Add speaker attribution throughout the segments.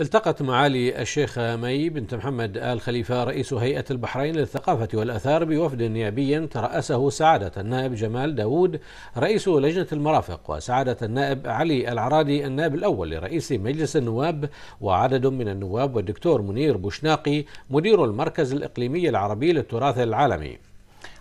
Speaker 1: التقت معالي الشيخ مي بنت محمد آل خليفة رئيس هيئة البحرين للثقافة والأثار بوفد نيابي ترأسه سعادة النائب جمال داوود رئيس لجنة المرافق وسعادة النائب علي العرادي النائب الأول لرئيس مجلس النواب وعدد من النواب والدكتور منير بوشناقي مدير المركز الإقليمي العربي للتراث العالمي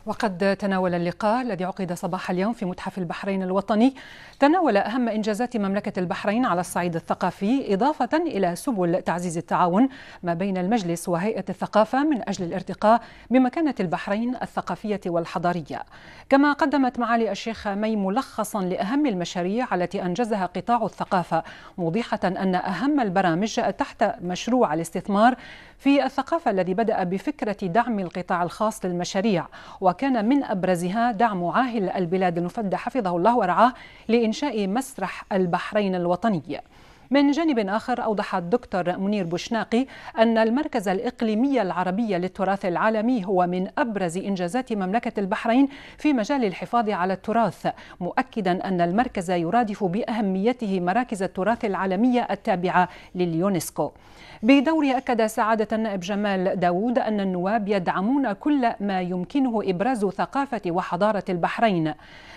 Speaker 2: وقد تناول اللقاء الذي عقد صباح اليوم في متحف البحرين الوطني تناول أهم إنجازات مملكة البحرين على الصعيد الثقافي إضافة إلى سبل تعزيز التعاون ما بين المجلس وهيئة الثقافة من أجل الارتقاء بمكانة البحرين الثقافية والحضارية كما قدمت معالي الشيخ مي ملخصا لأهم المشاريع التي أنجزها قطاع الثقافة موضحة أن أهم البرامج جاءت تحت مشروع الاستثمار في الثقافة الذي بدأ بفكرة دعم القطاع الخاص للمشاريع وكان من أبرزها دعم عاهل البلاد المفدى حفظه الله ورعاه لإنشاء مسرح البحرين الوطني من جانب آخر أوضح الدكتور منير بوشناقي أن المركز الإقليمي العربي للتراث العالمي هو من أبرز إنجازات مملكة البحرين في مجال الحفاظ على التراث مؤكدا أن المركز يرادف بأهميته مراكز التراث العالمية التابعة لليونسكو بدوره أكد سعادة النائب جمال داوود أن النواب يدعمون كل ما يمكنه إبراز ثقافة وحضارة البحرين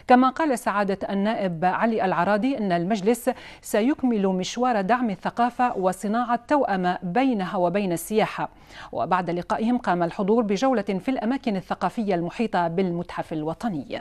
Speaker 2: كما قال سعادة النائب علي العراضي أن المجلس سيكمل مشوار مشوار دعم الثقافة وصناعة توأمة بينها وبين السياحة وبعد لقائهم قام الحضور بجولة في الأماكن الثقافية المحيطة بالمتحف الوطني